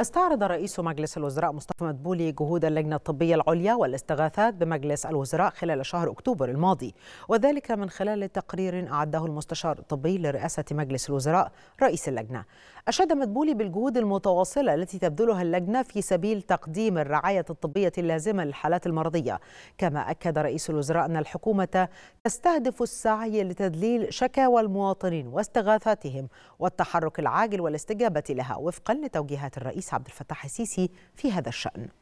استعرض رئيس مجلس الوزراء مصطفى مدبولي جهود اللجنة الطبية العليا والاستغاثات بمجلس الوزراء خلال شهر أكتوبر الماضي وذلك من خلال تقرير أعده المستشار الطبي لرئاسة مجلس الوزراء رئيس اللجنة أشاد مدبولي بالجهود المتواصلة التي تبذلها اللجنة في سبيل تقديم الرعاية الطبية اللازمة للحالات المرضية كما أكد رئيس الوزراء أن الحكومة تستهدف السعي لتدليل شكاوى المواطنين واستغاثاتهم والتحرك العاجل والاستجابة لها وفقا لتوجيهات الرئيس عبد الفتاح السيسي في هذا الشأن